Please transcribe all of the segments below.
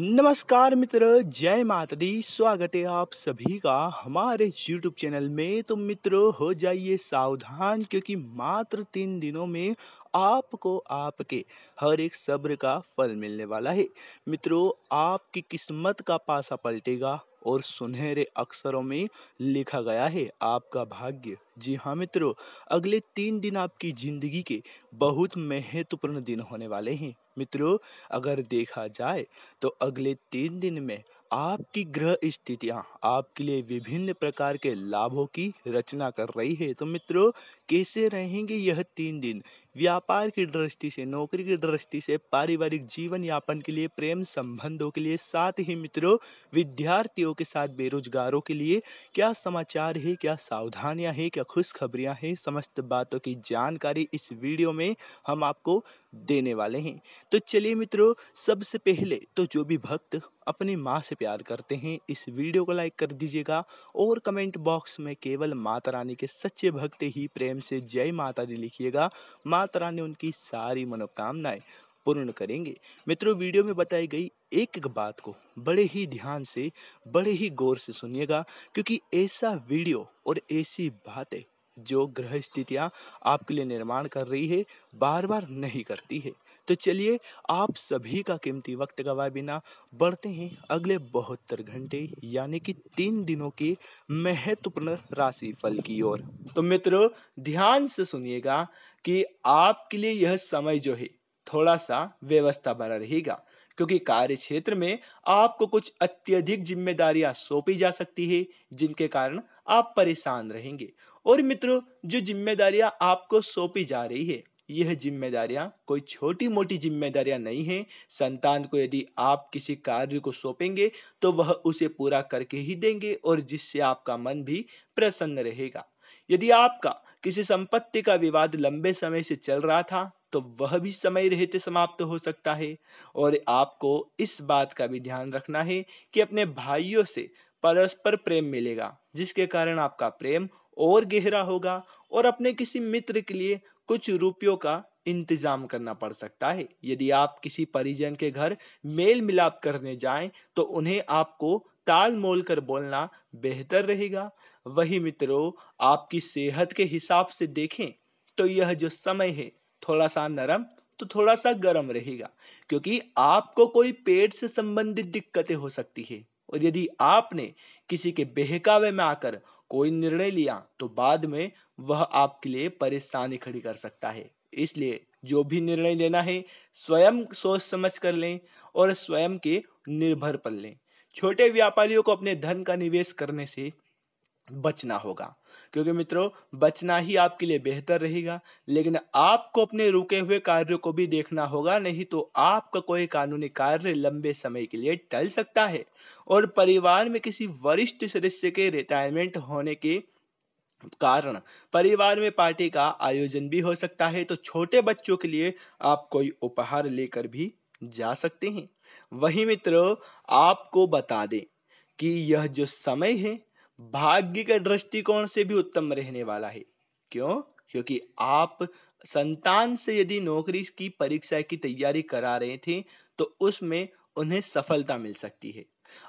नमस्कार मित्र जय माता दी स्वागत है आप सभी का हमारे YouTube चैनल में तो मित्रों हो जाइए सावधान क्योंकि मात्र तीन दिनों में आपको आपके हर एक सब्र का फल मिलने वाला है मित्रों आपकी किस्मत का पासा पलटेगा और सुनहरे अक्षरों में लिखा गया है आपका भाग्य जी हाँ मित्रों अगले तीन दिन आपकी जिंदगी के बहुत महत्वपूर्ण दिन होने वाले हैं मित्रों अगर देखा जाए तो अगले तीन दिन में आपकी ग्रह स्थितियाँ आपके लिए विभिन्न प्रकार के लाभों की रचना कर रही है तो मित्रों कैसे रहेंगे यह तीन दिन व्यापार की दृष्टि से नौकरी की दृष्टि से पारिवारिक जीवन यापन के लिए प्रेम संबंधों के लिए साथ ही मित्रों विद्यार्थियों के साथ बेरोजगारों के लिए क्या समाचार है क्या सावधानियां हैं क्या खुशखबरियां हैं समस्त बातों की जानकारी इस वीडियो में हम आपको देने वाले हैं तो चलिए मित्रों सबसे पहले तो जो भी भक्त अपनी माँ से प्यार करते हैं इस वीडियो को लाइक कर दीजिएगा और कमेंट बॉक्स में केवल माता रानी के सच्चे भक्त ही प्रेम माध्यम से जय माता दी लिखिएगा माता रानी उनकी सारी मनोकामनाएं पूर्ण करेंगे मित्रों वीडियो में बताई गई एक एक बात को बड़े ही ध्यान से बड़े ही गौर से सुनिएगा क्योंकि ऐसा वीडियो और ऐसी बातें जो ग्रह स्थितियाँ आपके लिए निर्माण कर रही है बार बार नहीं करती है तो चलिए आप सभी का कीमती वक्त गवाए बिना बढ़ते हैं अगले बहत्तर घंटे यानी कि तीन दिनों के महत्वपूर्ण राशि फल की ओर तो मित्रों ध्यान से सुनिएगा कि आपके लिए यह समय जो है थोड़ा सा व्यवस्था भरा रहेगा क्योंकि कार्य क्षेत्र में आपको कुछ अत्यधिक जिम्मेदारियां सौंपी जा सकती है जिनके कारण आप परेशान रहेंगे और मित्रों जो जिम्मेदारियां आपको सौंपी जा रही है यह जिम्मेदारियां कोई छोटी मोटी जिम्मेदारियां नहीं है संतान को यदि आप किसी कार्य को सौंपेंगे तो वह उसे पूरा करके ही देंगे और जिससे आपका मन भी प्रसन्न रहेगा यदि आपका किसी संपत्ति का विवाद लंबे समय से चल रहा था तो वह भी समय रहते समाप्त हो सकता है और आपको इस बात का भी ध्यान रखना है कि अपने भाइयों से परस्पर प्रेम मिलेगा जिसके कारण आपका प्रेम और गहरा होगा और अपने किसी मित्र के लिए कुछ रुपयों का इंतजाम करना पड़ सकता है यदि आप किसी परिजन के घर मेल मिलाप करने जाएं तो उन्हें आपको ताल मोल कर बोलना बेहतर रहेगा वही मित्रों आपकी सेहत के हिसाब से देखें तो यह जो समय है थोड़ा सा नरम तो थोड़ा सा गर्म रहेगा क्योंकि आपको कोई पेट से संबंधित दिक्कतें हो सकती है और यदि आपने किसी के बहकावे में आकर कोई निर्णय लिया तो बाद में वह आपके लिए परेशानी खड़ी कर सकता है इसलिए जो भी निर्णय लेना है स्वयं सोच समझ कर लें और स्वयं के निर्भर पर लें छोटे व्यापारियों को अपने धन का निवेश करने से बचना होगा क्योंकि मित्रों बचना ही आपके लिए बेहतर रहेगा लेकिन आपको अपने रुके हुए कार्यों को भी देखना होगा नहीं तो आपका कोई कानूनी कार्य लंबे समय के लिए टल सकता है और परिवार में किसी वरिष्ठ सदस्य के रिटायरमेंट होने के कारण परिवार में पार्टी का आयोजन भी हो सकता है तो छोटे बच्चों के लिए आप कोई उपहार लेकर भी जा सकते हैं वही मित्रों आपको बता दें कि यह जो समय है भाग्य के दृष्टिकोण से भी उत्तम रहने वाला है क्यों क्योंकि आप संतान से यदि नौकरी की परीक्षा की तैयारी करा रहे थे तो उसमें उन्हें सफलता मिल सकती है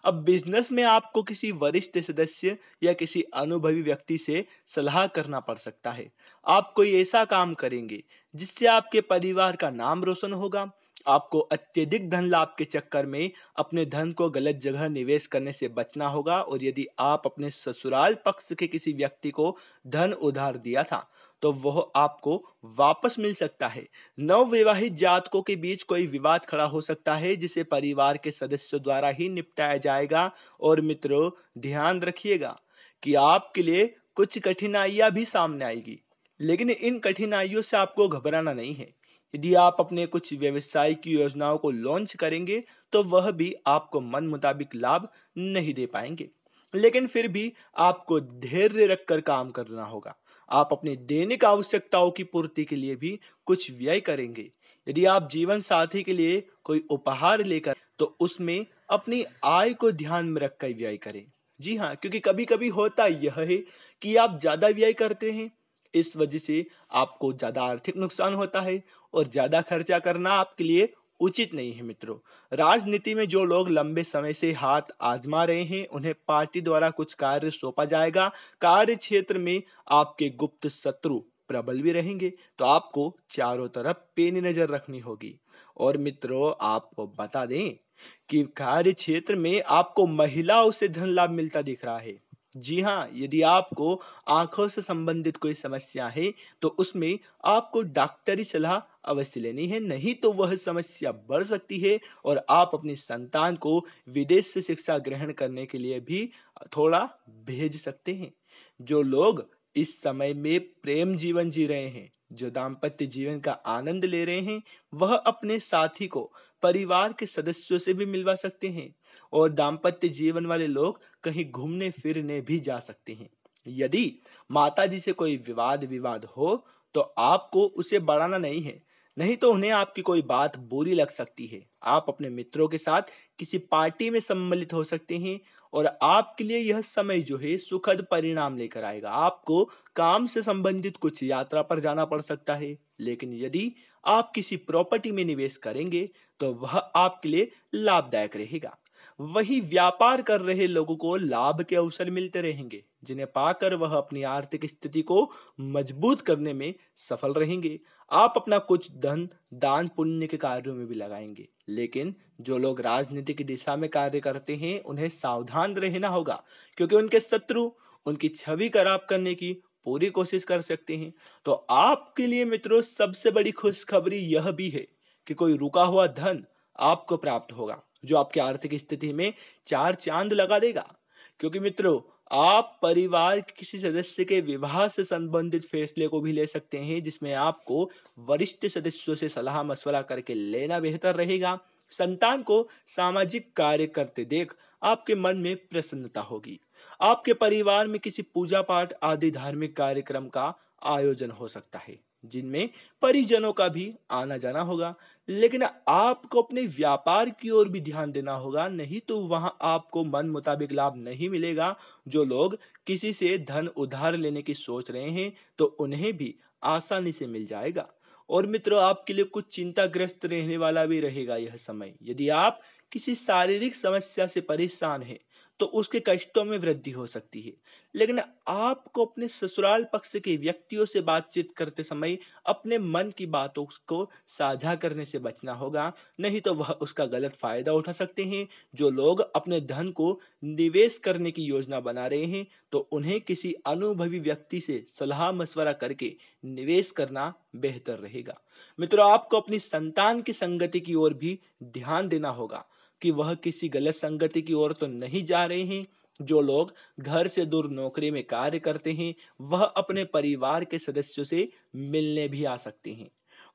अब बिजनेस में आपको किसी वरिष्ठ सदस्य या किसी अनुभवी व्यक्ति से सलाह करना पड़ सकता है आप कोई ऐसा काम करेंगे जिससे आपके परिवार का नाम रोशन होगा आपको अत्यधिक धन लाभ के चक्कर में अपने धन को गलत जगह निवेश करने से बचना होगा और यदि आप अपने ससुराल पक्ष के किसी व्यक्ति को धन उधार दिया था तो वह आपको वापस मिल सकता है नवविवाहित जातकों के बीच कोई विवाद खड़ा हो सकता है जिसे परिवार के सदस्यों द्वारा ही निपटाया जाएगा और मित्रों ध्यान रखिएगा कि आपके लिए कुछ कठिनाइयां भी सामने आएगी लेकिन इन कठिनाइयों से आपको घबराना नहीं है यदि आप अपने कुछ व्यवसाय की योजनाओं को लॉन्च करेंगे तो वह भी आपको मन मुताबिक लाभ नहीं दे पाएंगे लेकिन फिर भी आपको धैर्य रखकर काम करना होगा आप अपने दैनिक आवश्यकताओं की पूर्ति के लिए भी कुछ व्यय करेंगे यदि आप जीवन साथी के लिए कोई उपहार लेकर तो उसमें अपनी आय को ध्यान में रखकर व्यय करें जी हाँ क्योंकि कभी कभी होता यह है कि आप ज़्यादा व्यय करते हैं इस वजह से आपको ज़्यादा आर्थिक नुकसान होता है और ज्यादा खर्चा करना आपके लिए उचित नहीं है मित्रों राजनीति में जो लोग लंबे समय से हाथ आजमा रहे हैं उन्हें पार्टी द्वारा कुछ कार्य सौंपा जाएगा कार्य क्षेत्र में आपके गुप्त शत्रु प्रबल भी रहेंगे तो आपको चारों तरफ पेनी नजर रखनी होगी और मित्रों आपको बता दें कि कार्य क्षेत्र में आपको महिलाओं से धन लाभ मिलता दिख रहा है जी हाँ यदि आपको आंखों से संबंधित कोई समस्या है तो उसमें आपको डॉक्टरी सलाह अवश्य लेनी है नहीं तो वह समस्या बढ़ सकती है और आप अपनी संतान को विदेश से शिक्षा ग्रहण करने के लिए भी थोड़ा भेज सकते हैं जो लोग इस समय में प्रेम जीवन जी रहे हैं जो दाम्पत्य जीवन का आनंद ले रहे हैं वह अपने साथी को परिवार के सदस्यों से भी मिलवा सकते हैं और दाम्पत्य जीवन वाले लोग कहीं घूमने फिरने भी जा सकते हैं यदि माता जी से कोई विवाद विवाद हो तो आपको उसे बढ़ाना नहीं है नहीं तो उन्हें आपकी कोई बात बुरी लग सकती है आप अपने मित्रों के साथ किसी पार्टी में सम्मिलित हो सकते हैं और आपके लिए यह समय जो है सुखद परिणाम लेकर आएगा आपको काम से संबंधित कुछ यात्रा पर जाना पड़ सकता है लेकिन यदि आप किसी प्रॉपर्टी में निवेश करेंगे तो वह आपके लिए लाभदायक रहेगा वही व्यापार कर रहे लोगों को लाभ के अवसर मिलते रहेंगे जिन्हें पाकर वह अपनी आर्थिक स्थिति को मजबूत करने में सफल रहेंगे आप अपना कुछ धन दान पुण्य के कार्यों में भी लगाएंगे लेकिन जो लोग राजनीति की दिशा में कार्य करते हैं उन्हें सावधान रहना होगा क्योंकि उनके शत्रु उनकी छवि खराब करने की पूरी कोशिश कर सकते हैं तो आपके लिए मित्रों सबसे बड़ी खुशखबरी यह भी है कि कोई रुका हुआ धन आपको प्राप्त होगा जो आपकी आर्थिक स्थिति में चार चांद लगा देगा क्योंकि मित्रों आप परिवार के किसी सदस्य के विवाह से संबंधित फैसले को भी ले सकते हैं जिसमें आपको वरिष्ठ सदस्यों से सलाह मशवरा करके लेना बेहतर रहेगा संतान को सामाजिक कार्य करते देख आपके मन में प्रसन्नता होगी आपके परिवार में किसी पूजा पाठ आदि धार्मिक कार्यक्रम का आयोजन हो सकता है जिनमें परिजनों का भी आना जाना होगा लेकिन आपको अपने व्यापार की ओर भी ध्यान देना होगा नहीं तो वहां आपको मन मुताबिक लाभ नहीं मिलेगा जो लोग किसी से धन उधार लेने की सोच रहे हैं तो उन्हें भी आसानी से मिल जाएगा और मित्रों आपके लिए कुछ चिंताग्रस्त रहने वाला भी रहेगा यह समय यदि आप किसी शारीरिक समस्या से परेशान हैं तो उसके कष्टों में वृद्धि हो सकती है लेकिन आपको अपने ससुराल पक्ष के व्यक्तियों से बातचीत करते समय अपने मन की बातों को साझा करने से बचना होगा नहीं तो वह उसका गलत फायदा उठा सकते हैं जो लोग अपने धन को निवेश करने की योजना बना रहे हैं तो उन्हें किसी अनुभवी व्यक्ति से सलाह मशवरा करके निवेश करना बेहतर रहेगा मित्रों आपको अपनी संतान की संगति की ओर भी ध्यान देना होगा कि वह किसी गलत संगति की ओर तो नहीं जा रहे हैं जो लोग घर से दूर नौकरी में कार्य करते हैं वह अपने परिवार के सदस्यों से मिलने भी आ सकते हैं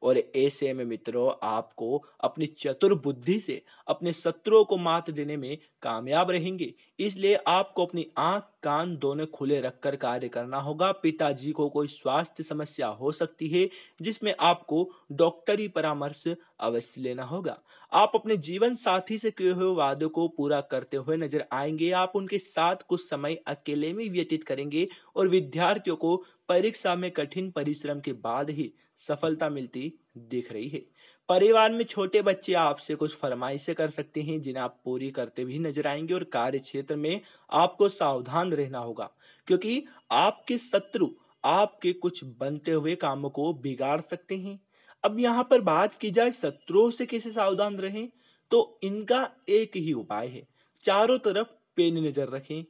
और ऐसे में मित्रों आपको अपनी चतुर बुद्धि से अपने शत्रुओं को मात देने में कामयाब रहेंगे इसलिए आपको अपनी आंख कान दोनों खुले रखकर कार्य करना होगा पिताजी को कोई स्वास्थ्य समस्या हो सकती है जिसमें आपको डॉक्टरी परामर्श अवश्य लेना होगा आप अपने जीवन साथी से किए हुए वादों को पूरा करते हुए नजर आएंगे आप उनके साथ कुछ समय अकेले में व्यतीत करेंगे और विद्यार्थियों को परीक्षा में कठिन परिश्रम के बाद ही सफलता मिलती दिख रही है परिवार में छोटे बच्चे आपसे कुछ फरमाइशें कर सकते हैं जिन्हें आप पूरी करते भी नजर आएंगे और कार्य क्षेत्र में आपको सावधान रहना होगा क्योंकि आपके शत्रु आपके कुछ बनते हुए कामों को बिगाड़ सकते हैं अब यहाँ पर बात की जाए शत्रुओं से कैसे सावधान रहें तो इनका एक ही उपाय है चारों तरफ पेन नजर रखें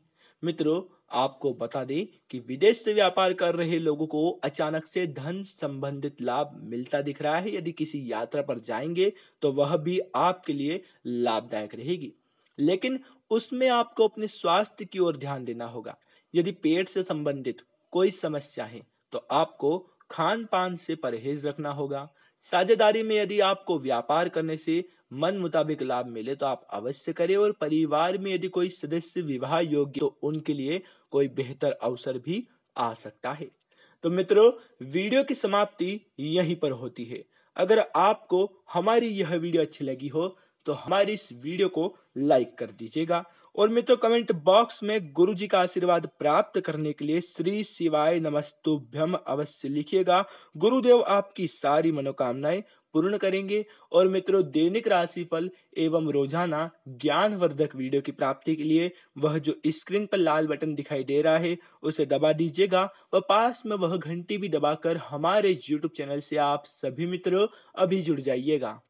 मित्रों आपको बता दें कि विदेश से व्यापार कर रहे लोगों को अचानक से धन संबंधित लाभ मिलता दिख रहा है यदि किसी यात्रा पर जाएंगे तो वह भी आपके लिए लाभदायक रहेगी लेकिन उसमें आपको अपने स्वास्थ्य की ओर ध्यान देना होगा यदि पेट से संबंधित कोई समस्या है तो आपको खान पान से परहेज रखना होगा साझेदारी में यदि आपको व्यापार करने से मन मुताबिक लाभ मिले तो आप अवश्य करें और परिवार में यदि कोई सदस्य विवाह योग्य तो उनके लिए कोई बेहतर अवसर भी आ सकता है तो मित्रों वीडियो की समाप्ति यहीं पर होती है अगर आपको हमारी यह वीडियो अच्छी लगी हो तो हमारी इस वीडियो को लाइक कर दीजिएगा और मित्रों कमेंट बॉक्स में गुरु जी का आशीर्वाद प्राप्त करने के लिए श्री शिवाय नमस्तुभ्यम अवश्य लिखिएगा गुरुदेव आपकी सारी मनोकामनाएं पूर्ण करेंगे और मित्रों दैनिक राशिफल एवं रोजाना ज्ञान वर्धक वीडियो की प्राप्ति के लिए वह जो स्क्रीन पर लाल बटन दिखाई दे रहा है उसे दबा दीजिएगा व पास में वह घंटी भी दबाकर हमारे यूट्यूब चैनल से आप सभी मित्रों अभी जुड़ जाइएगा